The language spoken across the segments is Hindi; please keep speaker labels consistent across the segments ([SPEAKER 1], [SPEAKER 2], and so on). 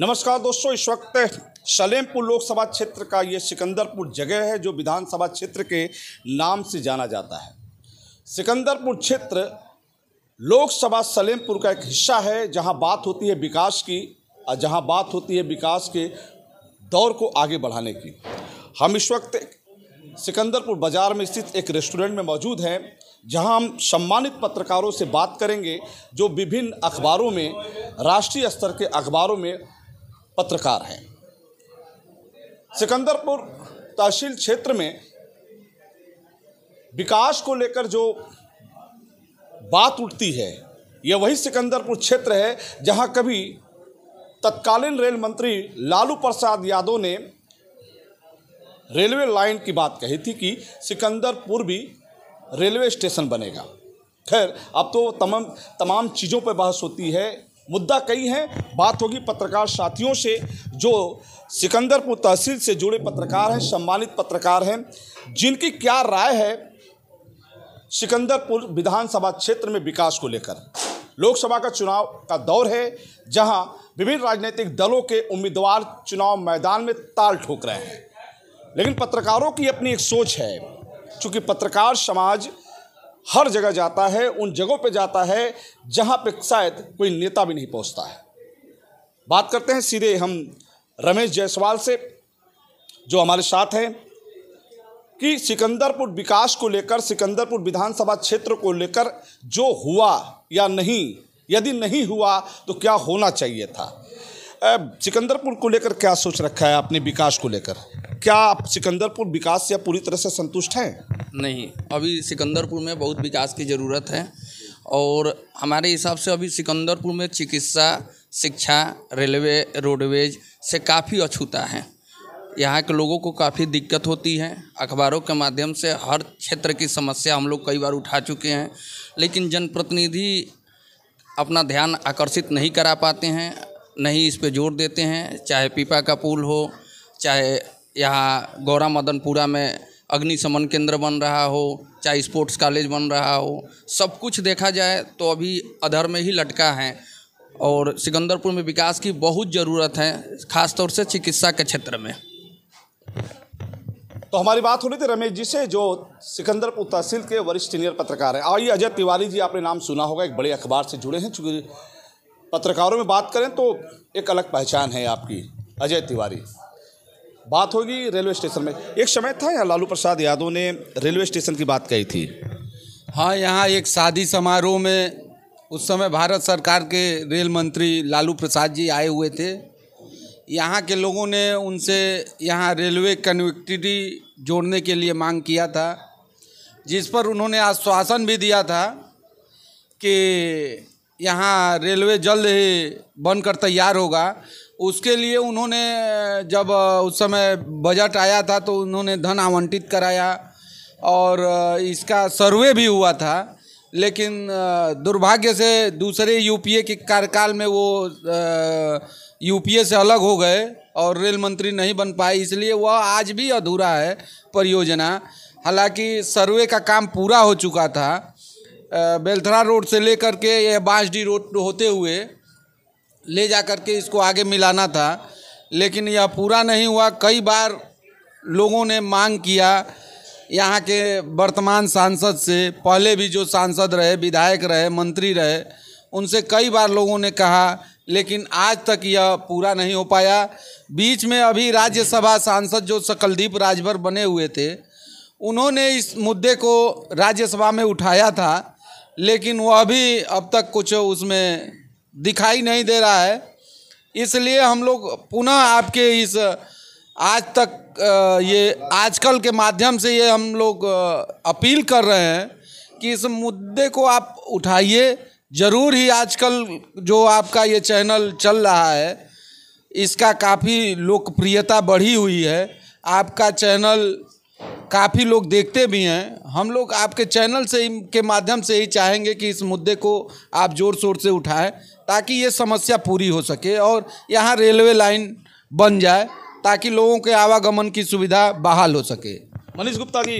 [SPEAKER 1] नमस्कार दोस्तों इस वक्त सलेमपुर लोकसभा क्षेत्र का ये सिकंदरपुर जगह है जो विधानसभा क्षेत्र के नाम से जाना जाता है सिकंदरपुर क्षेत्र लोकसभा सलेमपुर का एक हिस्सा है जहां बात होती है विकास की और जहां बात होती है विकास के दौर को आगे बढ़ाने की हम इस वक्त सिकंदरपुर बाज़ार में स्थित एक रेस्टोरेंट में मौजूद हैं जहां हम सम्मानित पत्रकारों से बात करेंगे जो विभिन्न अखबारों में राष्ट्रीय स्तर के अखबारों में पत्रकार हैं सिकंदरपुर तहसील क्षेत्र में विकास को लेकर जो बात उठती है यह वही सिकंदरपुर क्षेत्र है जहां कभी तत्कालीन रेल मंत्री लालू प्रसाद यादव ने रेलवे लाइन की बात कही थी कि सिकंदरपुर भी रेलवे स्टेशन बनेगा खैर अब तो तमाम तमाम चीज़ों पर बहस होती है मुद्दा कई हैं बात होगी पत्रकार साथियों से जो सिकंदरपुर तहसील से जुड़े पत्रकार हैं सम्मानित पत्रकार हैं जिनकी क्या राय है सिकंदरपुर विधानसभा क्षेत्र में विकास को लेकर लोकसभा का चुनाव का दौर है जहां विभिन्न राजनीतिक दलों के उम्मीदवार चुनाव मैदान में ताल ठोक रहे हैं लेकिन पत्रकारों की अपनी एक सोच है चूँकि पत्रकार समाज हर जगह जाता है उन जगहों पे जाता है जहाँ पे शायद कोई नेता भी नहीं पहुँचता है बात करते हैं सीधे हम रमेश जायसवाल से जो हमारे साथ हैं कि सिकंदरपुर विकास को लेकर सिकंदरपुर विधानसभा क्षेत्र को लेकर जो हुआ या नहीं यदि नहीं हुआ तो क्या होना चाहिए था सिकंदरपुर को लेकर क्या सोच रखा है आपने विकास को लेकर क्या आप सिकंदरपुर विकास से पूरी तरह से संतुष्ट हैं
[SPEAKER 2] नहीं अभी सिकंदरपुर में बहुत विकास की ज़रूरत है और हमारे हिसाब से अभी सिकंदरपुर में चिकित्सा शिक्षा रेलवे रोडवेज से काफ़ी अछूता है यहाँ के लोगों को काफ़ी दिक्कत होती है अखबारों के माध्यम से हर क्षेत्र की समस्या हम लोग कई बार उठा चुके हैं लेकिन जनप्रतिनिधि अपना ध्यान आकर्षित नहीं करा पाते हैं नहीं इस पे जोर देते हैं चाहे पीपा का पुल हो चाहे यहाँ गौरा मदनपुरा में अग्निशमन केंद्र बन रहा हो चाहे स्पोर्ट्स कॉलेज बन रहा हो सब कुछ देखा जाए तो अभी अधर में ही लटका है और सिकंदरपुर में विकास की बहुत ज़रूरत है खासतौर से चिकित्सा के क्षेत्र में
[SPEAKER 1] तो हमारी बात हो रही थी रमेश जी से जो सिकंदरपुर तहसील के वरिष्ठ सीनियर पत्रकार हैं आइए अजय तिवारी जी आपने नाम सुना होगा एक बड़े अखबार से जुड़े हैं चूँकि पत्रकारों में बात करें तो एक अलग पहचान है आपकी अजय तिवारी बात होगी रेलवे स्टेशन में एक समय था यहाँ लालू प्रसाद यादव ने रेलवे स्टेशन की बात कही थी
[SPEAKER 3] हाँ यहाँ एक शादी समारोह में उस समय भारत सरकार के रेल मंत्री लालू प्रसाद जी आए हुए थे यहाँ के लोगों ने उनसे यहाँ रेलवे कनेक्टिविटी जोड़ने के लिए मांग किया था जिस पर उन्होंने आश्वासन भी दिया था कि यहाँ रेलवे जल्द ही बनकर तैयार होगा उसके लिए उन्होंने जब उस समय बजट आया था तो उन्होंने धन आवंटित कराया और इसका सर्वे भी हुआ था लेकिन दुर्भाग्य से दूसरे यूपीए के कार्यकाल में वो यूपीए से अलग हो गए और रेल मंत्री नहीं बन पाए इसलिए वह आज भी अधूरा है परियोजना हालांकि सर्वे का काम पूरा हो चुका था बेलथरा रोड से लेकर के यह बांसडी रोड होते हुए ले जा कर के इसको आगे मिलाना था लेकिन यह पूरा नहीं हुआ कई बार लोगों ने मांग किया यहाँ के वर्तमान सांसद से पहले भी जो सांसद रहे विधायक रहे मंत्री रहे उनसे कई बार लोगों ने कहा लेकिन आज तक यह पूरा नहीं हो पाया बीच में अभी राज्यसभा सांसद जो सकलदीप राजभर बने हुए थे उन्होंने इस मुद्दे को राज्यसभा में उठाया था लेकिन वह अभी अब तक कुछ उसमें दिखाई नहीं दे रहा है इसलिए हम लोग पुनः आपके इस आज तक ये आजकल के माध्यम से ये हम लोग अपील कर रहे हैं कि इस मुद्दे को आप उठाइए ज़रूर ही आजकल जो आपका ये चैनल चल रहा है इसका काफ़ी लोकप्रियता बढ़ी हुई है आपका चैनल काफ़ी लोग देखते भी हैं हम लोग आपके चैनल से के माध्यम से ही चाहेंगे कि इस मुद्दे को आप ज़ोर शोर से उठाएं ताकि ये समस्या पूरी हो सके और यहाँ रेलवे लाइन बन जाए ताकि लोगों के आवागमन की सुविधा बहाल हो सके
[SPEAKER 1] मनीष गुप्ता जी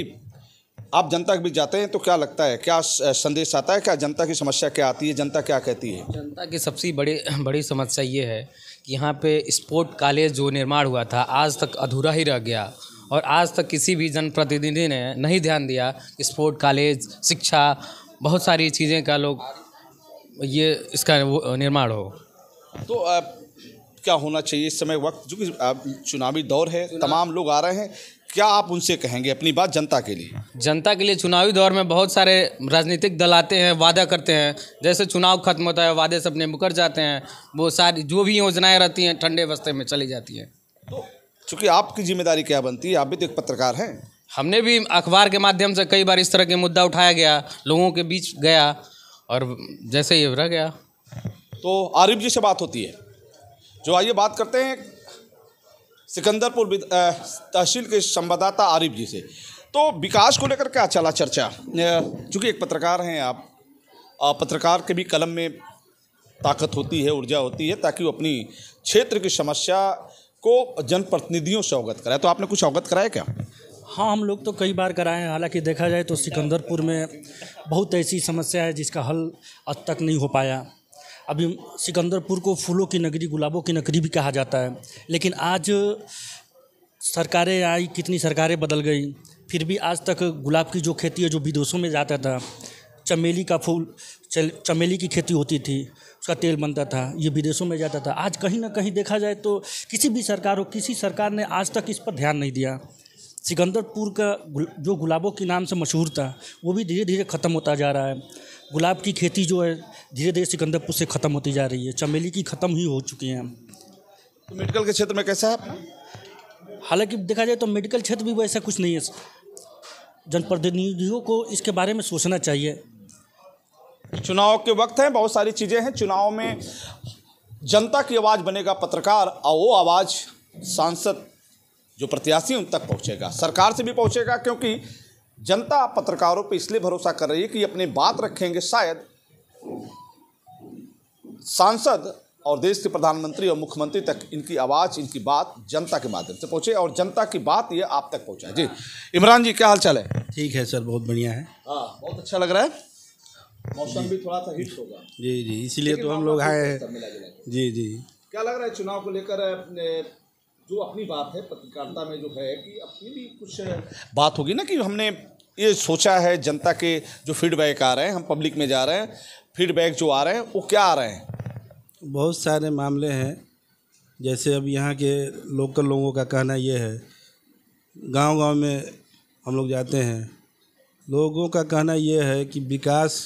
[SPEAKER 1] आप जनता के बीच जाते हैं तो क्या लगता है क्या संदेश आता है क्या जनता की समस्या क्या आती है जनता क्या कहती है
[SPEAKER 2] जनता की सबसे बड़ी बड़ी समस्या ये है कि यहाँ पे स्पोर्ट कॉलेज जो निर्माण हुआ था आज तक अधूरा ही रह गया और आज तक किसी भी जनप्रतिनिधि ने नहीं ध्यान दिया स्पोर्ट कॉलेज शिक्षा बहुत सारी चीज़ें का लोग ये इसका निर्माण हो
[SPEAKER 3] तो आप
[SPEAKER 1] क्या होना चाहिए इस समय वक्त जो कि चुनावी दौर है चुनाव। तमाम लोग आ रहे हैं क्या आप उनसे कहेंगे अपनी बात जनता के लिए
[SPEAKER 2] जनता के लिए चुनावी दौर में बहुत सारे राजनीतिक दल आते हैं वादा करते हैं जैसे चुनाव खत्म होता है वादे सब मुकर जाते हैं वो सारी जो भी योजनाएं रहती हैं ठंडे बस्ते में चली जाती हैं तो
[SPEAKER 1] चूँकि आपकी जिम्मेदारी क्या बनती है आप भी तो एक
[SPEAKER 2] पत्रकार हैं हमने भी अखबार के माध्यम से कई बार इस तरह के मुद्दा उठाया गया लोगों के बीच गया और जैसे ही रह गया तो आरिफ जी से बात होती है
[SPEAKER 1] जो आइए बात करते हैं सिकंदरपुर तहसील के संवाददाता आरिफ जी से तो विकास को लेकर क्या चला चर्चा चूँकि एक पत्रकार हैं आप पत्रकार के भी कलम में ताकत होती है ऊर्जा होती है ताकि वो अपनी क्षेत्र की समस्या को जनप्रतिनिधियों से अवगत कराया तो आपने कुछ अवगत कराया क्या
[SPEAKER 2] हाँ हम लोग तो कई बार कराए हैं हालांकि देखा जाए तो सिकंदरपुर में बहुत ऐसी समस्या है जिसका हल अब तक नहीं हो पाया अभी सिकंदरपुर को फूलों की नगरी गुलाबों की नगरी भी कहा जाता है लेकिन आज सरकारें आई कितनी सरकारें बदल गई फिर भी आज तक गुलाब की जो खेती है जो विदेशों में जाता था चमेली का फूल चमेली की खेती होती थी उसका तेल बनता था ये विदेशों में जाता था आज कहीं ना कहीं देखा जाए तो किसी भी सरकार हो किसी सरकार ने आज तक इस पर ध्यान नहीं दिया सिकंदरपुर का जो गुलाबों के नाम से मशहूर था वो भी धीरे धीरे ख़त्म होता जा रहा है गुलाब की खेती जो है धीरे धीरे सिकंदरपुर से ख़त्म होती जा रही है चमेली की ख़त्म ही हो चुकी हैं तो मेडिकल के क्षेत्र में कैसा है हालांकि देखा जाए तो मेडिकल क्षेत्र भी वैसा कुछ नहीं है जनप्रतिनिधियों को इसके बारे में सोचना चाहिए
[SPEAKER 1] चुनाव के वक्त हैं बहुत सारी चीज़ें हैं चुनाव में जनता की आवाज़ बनेगा पत्रकार और वो आवाज़ सांसद जो प्रत्याशी उन तक पहुँचेगा सरकार से भी पहुँचेगा क्योंकि जनता पत्रकारों पर इसलिए भरोसा कर रही है कि अपनी बात रखेंगे शायद सांसद और देश के प्रधानमंत्री और मुख्यमंत्री तक इनकी आवाज़ इनकी बात जनता के माध्यम से पहुँचे और जनता की बात ये आप तक पहुँचाए
[SPEAKER 4] जी इमरान जी क्या हाल चाल है ठीक है सर बहुत बढ़िया है
[SPEAKER 1] हाँ बहुत अच्छा लग रहा है मौसम भी थोड़ा सा हिट होगा
[SPEAKER 4] जी जी इसीलिए तो हम लोग आए हैं जी जी
[SPEAKER 1] क्या लग रहा है चुनाव को लेकर जो अपनी बात है पत्रकारिता में जो है कि अपनी भी कुछ बात होगी ना कि हमने ये सोचा है जनता के जो फीडबैक आ रहे हैं हम पब्लिक में जा रहे हैं फीडबैक जो आ रहे हैं वो क्या आ रहे हैं
[SPEAKER 4] बहुत सारे मामले हैं जैसे अब यहाँ के लोकल लोगों का कहना ये है गांव-गांव में हम लोग जाते हैं लोगों का कहना ये है कि विकास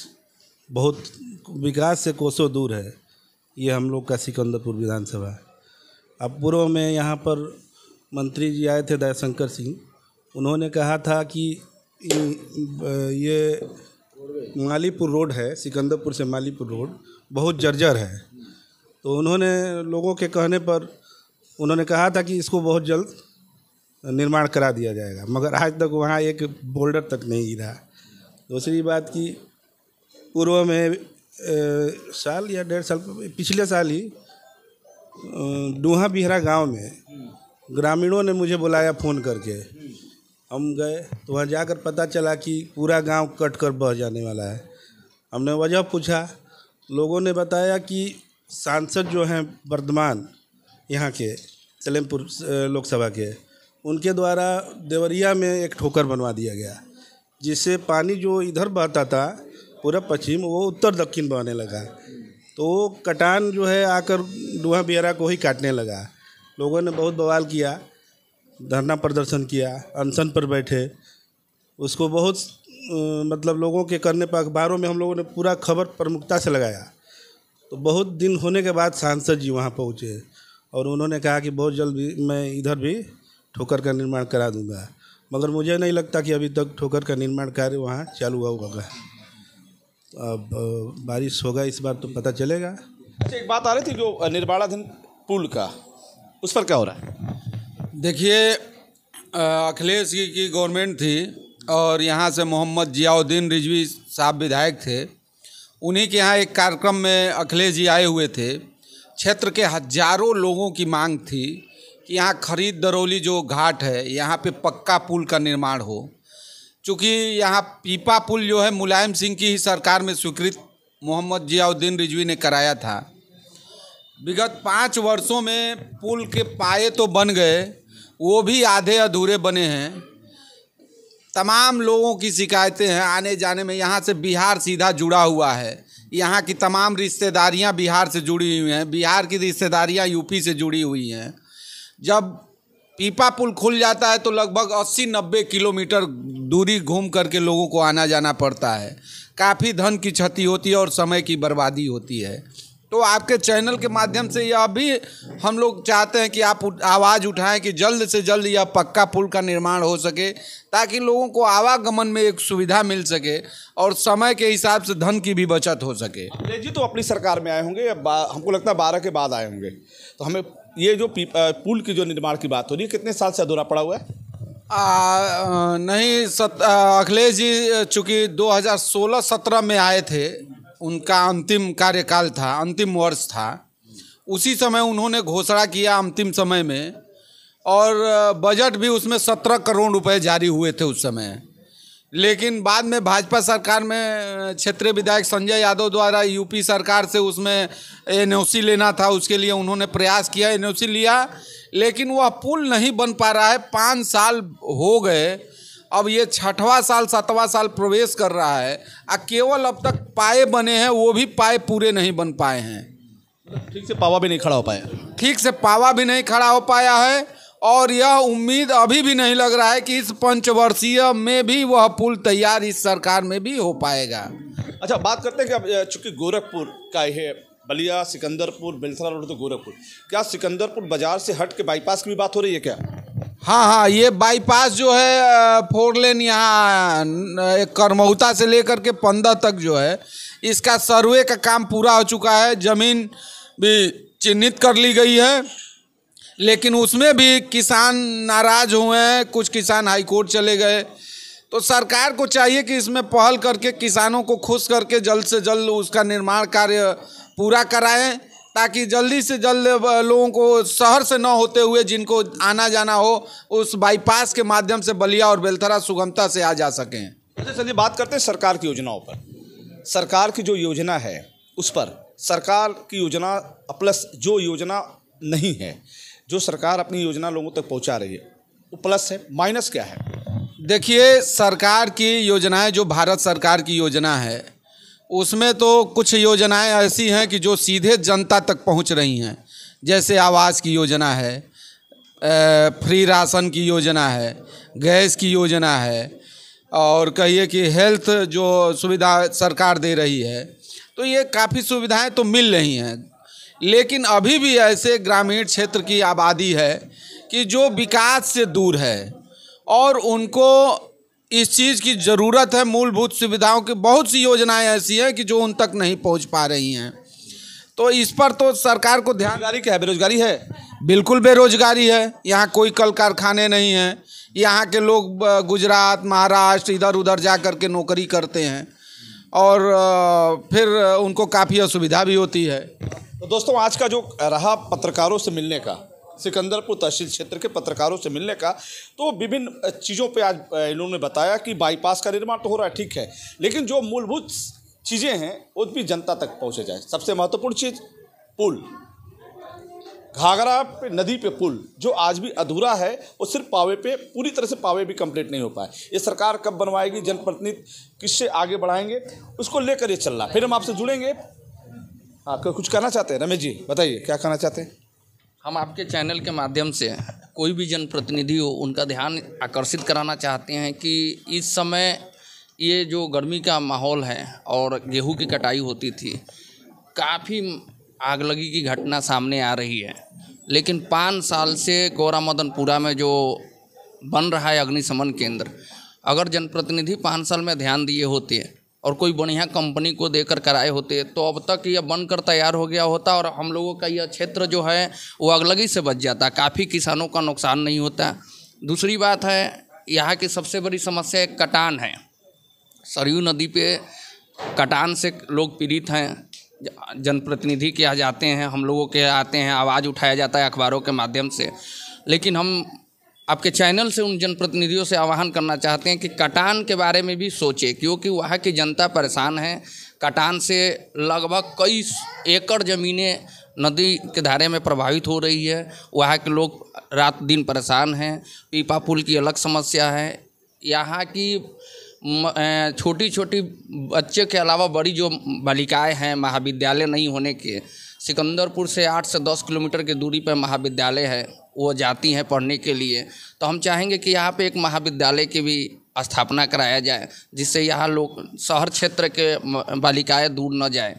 [SPEAKER 4] बहुत विकास से कोसों दूर है ये हम लोग का सिकंदरपुर विधानसभा है अब पूर्व में यहाँ पर मंत्री जी आए थे दयाशंकर सिंह उन्होंने कहा था कि ये मालीपुर रोड है सिकंदरपुर से मालीपुर रोड बहुत जर्जर है तो उन्होंने लोगों के कहने पर उन्होंने कहा था कि इसको बहुत जल्द निर्माण करा दिया जाएगा मगर आज तक वहाँ एक बोल्डर तक नहीं गिरा दूसरी बात कि पूर्व में साल या डेढ़ साल पिछले साल ही डूहा बिहरा गांव में ग्रामीणों ने मुझे बुलाया फ़ोन करके हम गए तो वहाँ जाकर पता चला कि पूरा गांव कट कर बह जाने वाला है हमने वजह पूछा लोगों ने बताया कि सांसद जो हैं वर्धमान यहाँ के सलेमपुर लोकसभा के उनके द्वारा देवरिया में एक ठोकर बनवा दिया गया जिससे पानी जो इधर बहता था पूरा पश्चिम वो उत्तर दक्षिण बहने लगा तो वो कटान जो है आकर डूहा बियरा को ही काटने लगा लोगों ने बहुत बवाल किया धरना प्रदर्शन किया अनशन पर बैठे उसको बहुत मतलब लोगों के करने पर अखबारों में हम लोगों ने पूरा खबर प्रमुखता से लगाया तो बहुत दिन होने के बाद सांसद जी वहाँ पहुँचे और उन्होंने कहा कि बहुत जल्द भी मैं इधर भी ठोकर का निर्माण करा दूंगा मगर मुझे नहीं लगता कि अभी तक ठोकर का निर्माण कार्य वहाँ चालू हुआ होगा अब बारिश होगा इस बार तो पता चलेगा
[SPEAKER 1] अच्छा एक बात आ रही थी जो निर्माणाधीन
[SPEAKER 3] पुल का उस पर क्या हो रहा है देखिए अखिलेश जी की गवर्नमेंट थी और यहाँ से मोहम्मद जियाउद्दीन रिजवी साहब विधायक थे उन्हीं के यहाँ एक कार्यक्रम में अखिलेश जी आए हुए थे क्षेत्र के हजारों लोगों की मांग थी कि यहाँ खरीद दरौली जो घाट है यहाँ पे पक्का पुल का निर्माण हो चूँकि यहाँ पीपा पुल जो है मुलायम सिंह की ही सरकार में स्वीकृत मोहम्मद जियाउद्दीन रिजवी ने कराया था विगत पाँच वर्षों में पुल के पाए तो बन गए वो भी आधे अधूरे बने हैं तमाम लोगों की शिकायतें हैं आने जाने में यहाँ से बिहार सीधा जुड़ा हुआ है यहाँ की तमाम रिश्तेदारियाँ बिहार से जुड़ी हुई हैं बिहार की रिश्तेदारियाँ यूपी से जुड़ी हुई हैं जब पीपा पुल खुल जाता है तो लगभग 80-90 किलोमीटर दूरी घूम करके लोगों को आना जाना पड़ता है काफ़ी धन की क्षति होती है और समय की बर्बादी होती है तो आपके चैनल के माध्यम से यह भी हम लोग चाहते हैं कि आप आवाज़ उठाएं कि जल्द से जल्द यह पक्का पुल का निर्माण हो सके ताकि लोगों को आवागमन में एक सुविधा मिल सके और समय के हिसाब से धन की भी बचत हो सके जी तो अपनी सरकार में आए होंगे हमको लगता है बारह के बाद आए होंगे तो
[SPEAKER 1] हमें ये जो पुल की जो निर्माण की बात हो रही है कितने साल से अधूरा पड़ा हुआ है
[SPEAKER 3] आ, नहीं अखिलेश जी चूँकि 2016-17 में आए थे उनका अंतिम कार्यकाल था अंतिम वर्ष था उसी समय उन्होंने घोषणा किया अंतिम समय में और बजट भी उसमें सत्रह करोड़ रुपए जारी हुए थे उस समय लेकिन बाद में भाजपा सरकार में क्षेत्रीय विधायक संजय यादव द्वारा यूपी सरकार से उसमें एन लेना था उसके लिए उन्होंने प्रयास किया एन लिया लेकिन वह पुल नहीं बन पा रहा है पाँच साल हो गए अब ये छठवां साल सातवां साल प्रवेश कर रहा है आ केवल अब तक पाए बने हैं वो भी पाए पूरे नहीं बन पाए हैं ठीक से पावा भी नहीं खड़ा हो पाया ठीक से पावा भी नहीं खड़ा हो पाया है और यह उम्मीद अभी भी नहीं लग रहा है कि इस पंचवर्षीय में भी वह पुल तैयार इस सरकार में भी हो पाएगा अच्छा बात
[SPEAKER 1] करते हैं कि चूँकि गोरखपुर का यह बलिया सिकंदरपुर बिलसरा रोड तो गोरखपुर क्या सिकंदरपुर बाजार से हट के बाईपास की भी बात हो रही है क्या
[SPEAKER 3] हाँ हाँ ये बाईपास जो है फोर लेन यहाँ करमहुता से लेकर के पंदा तक जो है इसका सर्वे का काम पूरा हो चुका है ज़मीन भी चिन्हित कर ली गई है लेकिन उसमें भी किसान नाराज हुए हैं कुछ किसान हाईकोर्ट चले गए तो सरकार को चाहिए कि इसमें पहल करके किसानों को खुश करके जल्द से जल्द उसका निर्माण कार्य पूरा कराएं ताकि जल्दी से जल्द लोगों को शहर से न होते हुए जिनको आना जाना हो उस बाईपास के माध्यम से बलिया और बेलथरा सुगमता से आ जा सकें अच्छा, चलिए बात करते हैं सरकार की योजनाओं पर सरकार
[SPEAKER 1] की जो योजना है उस पर सरकार की योजना प्लस जो योजना नहीं है जो सरकार अपनी योजना लोगों तक पहुंचा रही है वो प्लस है माइनस क्या है
[SPEAKER 3] देखिए सरकार की योजनाएं जो भारत सरकार की योजना है उसमें तो कुछ योजनाएं ऐसी हैं कि जो सीधे जनता तक पहुंच रही हैं जैसे आवास की योजना है फ्री राशन की योजना है गैस की योजना है और कहिए कि हेल्थ जो सुविधा सरकार दे रही है तो ये काफ़ी सुविधाएं तो मिल रही हैं लेकिन अभी भी ऐसे ग्रामीण क्षेत्र की आबादी है कि जो विकास से दूर है और उनको इस चीज़ की ज़रूरत है मूलभूत सुविधाओं की बहुत सी योजनाएं ऐसी हैं कि जो उन तक नहीं पहुंच पा रही हैं तो इस पर तो सरकार को ध्यान बेरोजगारी क्या है बेरोजगारी है बिल्कुल बेरोजगारी है यहाँ कोई कल कारखाने नहीं हैं यहाँ के लोग गुजरात महाराष्ट्र इधर उधर जा कर के नौकरी करते हैं और फिर उनको काफ़ी असुविधा भी होती है तो दोस्तों आज का जो रहा पत्रकारों
[SPEAKER 1] से मिलने का सिकंदरपुर तहसील क्षेत्र के पत्रकारों से मिलने का तो विभिन्न चीज़ों पे आज इन्होंने बताया कि बाईपास का निर्माण तो हो रहा है ठीक है लेकिन जो मूलभूत चीज़ें हैं वो भी जनता तक पहुँचे जाए सबसे महत्वपूर्ण चीज़ पुल घाघरा पे नदी पे पुल जो आज भी अधूरा है वो सिर्फ पावे पे पूरी तरह से पावे भी कंप्लीट नहीं हो पाए ये सरकार कब बनवाएगी जनप्रतिनिधि किससे आगे बढ़ाएंगे उसको लेकर ये चल रहा फिर हम आपसे जुड़ेंगे हाँ कुछ कहना चाहते हैं रमेश जी बताइए क्या कहना चाहते हैं
[SPEAKER 2] हम आपके चैनल के माध्यम से कोई भी जनप्रतिनिधि हो उनका ध्यान आकर्षित कराना चाहते हैं कि इस समय ये जो गर्मी का माहौल है और गेहूं की कटाई होती थी काफ़ी आगलगी की घटना सामने आ रही है लेकिन पाँच साल से गौरा मदनपुरा में जो बन रहा है अग्निशमन केंद्र अगर जनप्रतिनिधि पाँच साल में ध्यान दिए होते हैं और कोई बढ़िया कंपनी को देकर कराए होते तो अब तक यह बनकर तैयार हो गया होता और हम लोगों का यह क्षेत्र जो है वो अगलगी से बच जाता काफ़ी किसानों का नुकसान नहीं होता दूसरी बात है यहाँ की सबसे बड़ी समस्या एक कटान है सरयू नदी पे कटान से लोग पीड़ित हैं जनप्रतिनिधि के यहाँ जाते हैं हम लोगों के आते हैं आवाज़ उठाया जाता है अखबारों के माध्यम से लेकिन हम आपके चैनल से उन जनप्रतिनिधियों से आह्वान करना चाहते हैं कि कटान के बारे में भी सोचे क्योंकि वहाँ की जनता परेशान है कटान से लगभग कई एकड़ ज़मीनें नदी के धारे में प्रभावित हो रही है वहाँ के लोग रात दिन परेशान हैं पीपा पुल की अलग समस्या है यहाँ की छोटी छोटी बच्चे के अलावा बड़ी जो बालिकाएं हैं महाविद्यालय नहीं होने के सिकंदरपुर से आठ से दस किलोमीटर की दूरी पर महाविद्यालय है वो जाती हैं पढ़ने के लिए तो हम चाहेंगे कि यहाँ पे एक महाविद्यालय की भी स्थापना कराया जाए जिससे यहाँ लोग शहर क्षेत्र के बालिकाएँ दूर न जाए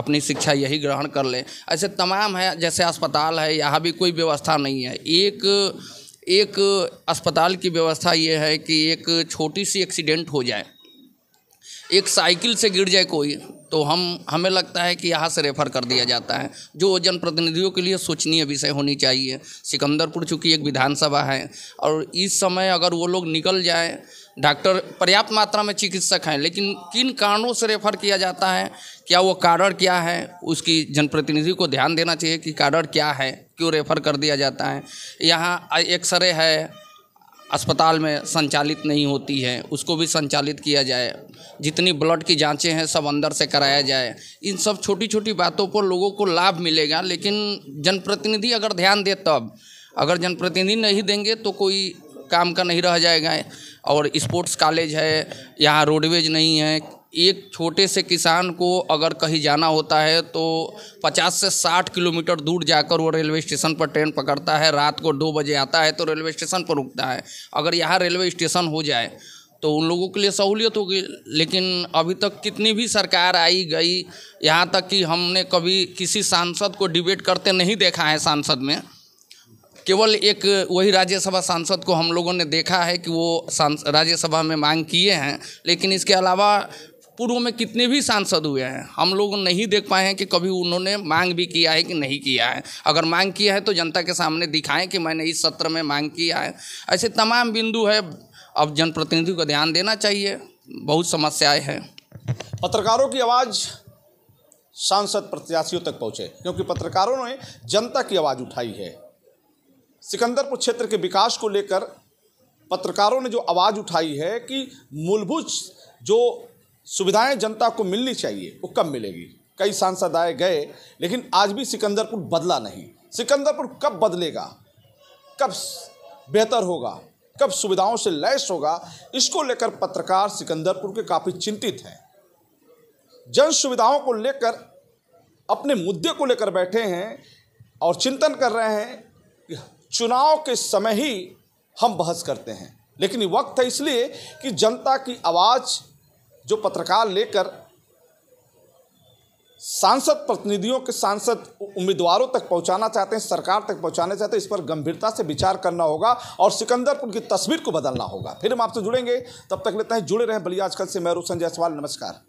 [SPEAKER 2] अपनी शिक्षा यही ग्रहण कर लें ऐसे तमाम है जैसे अस्पताल है यहाँ भी कोई व्यवस्था नहीं है एक एक अस्पताल की व्यवस्था ये है कि एक छोटी सी एक्सीडेंट हो जाए एक साइकिल से गिर जाए कोई तो हम हमें लगता है कि यहाँ से रेफ़र कर दिया जाता है जो जनप्रतिनिधियों के लिए सोचनीय विषय होनी चाहिए सिकंदरपुर चूँकि एक विधानसभा है और इस समय अगर वो लोग निकल जाएँ डॉक्टर पर्याप्त मात्रा में चिकित्सक हैं लेकिन किन कारणों से रेफर किया जाता है क्या वो कारण क्या है उसकी जनप्रतिनिधि को ध्यान देना चाहिए कि कारण क्या है क्यों रेफर कर दिया जाता है यहाँ एक्सरे है अस्पताल में संचालित नहीं होती है उसको भी संचालित किया जाए जितनी ब्लड की जांचें हैं सब अंदर से कराया जाए इन सब छोटी छोटी बातों पर लोगों को लाभ मिलेगा लेकिन जनप्रतिनिधि अगर ध्यान दे तब अगर जनप्रतिनिधि नहीं देंगे तो कोई काम का नहीं रह जाएगा और स्पोर्ट्स कॉलेज है यहाँ रोडवेज नहीं है एक छोटे से किसान को अगर कहीं जाना होता है तो 50 से 60 किलोमीटर दूर जाकर वो रेलवे स्टेशन पर ट्रेन पकड़ता है रात को दो बजे आता है तो रेलवे स्टेशन पर रुकता है अगर यहाँ रेलवे स्टेशन हो जाए तो उन लोगों के लिए सहूलियत होगी लेकिन अभी तक कितनी भी सरकार आई गई यहाँ तक कि हमने कभी किसी सांसद को डिबेट करते नहीं देखा है सांसद में केवल एक वही राज्यसभा सांसद को हम लोगों ने देखा है कि वो राज्यसभा में मांग किए हैं लेकिन इसके अलावा पूर्व में कितने भी सांसद हुए हैं हम लोग नहीं देख पाए हैं कि कभी उन्होंने मांग भी किया है कि नहीं किया है अगर मांग किया है तो जनता के सामने दिखाएं कि मैंने इस सत्र में मांग किया है ऐसे तमाम बिंदु है अब जनप्रतिनिधि को ध्यान देना चाहिए बहुत समस्याएं हैं पत्रकारों की आवाज़
[SPEAKER 1] सांसद प्रत्याशियों तक पहुँचे क्योंकि पत्रकारों ने जनता की आवाज़ उठाई है सिकंदरपुर क्षेत्र के विकास को लेकर पत्रकारों ने जो आवाज़ उठाई है कि मूलभूत जो सुविधाएं जनता को मिलनी चाहिए वो कब मिलेगी कई सांसद आए गए लेकिन आज भी सिकंदरपुर बदला नहीं सिकंदरपुर कब बदलेगा कब बेहतर होगा कब सुविधाओं से लैस होगा इसको लेकर पत्रकार सिकंदरपुर के काफ़ी चिंतित हैं जन सुविधाओं को लेकर अपने मुद्दे को लेकर बैठे हैं और चिंतन कर रहे हैं कि चुनाव के समय ही हम बहस करते हैं लेकिन वक्त है इसलिए कि जनता की आवाज़ जो पत्रकार लेकर सांसद प्रतिनिधियों के सांसद उम्मीदवारों तक पहुंचाना चाहते हैं सरकार तक पहुंचाना चाहते हैं इस पर गंभीरता से विचार करना होगा और सिकंदरपुर की तस्वीर को बदलना होगा फिर हम आपसे जुड़ेंगे तब तक लेते हैं जुड़े रहें बलिया आजकल से मैं रोशन जायसवाल नमस्कार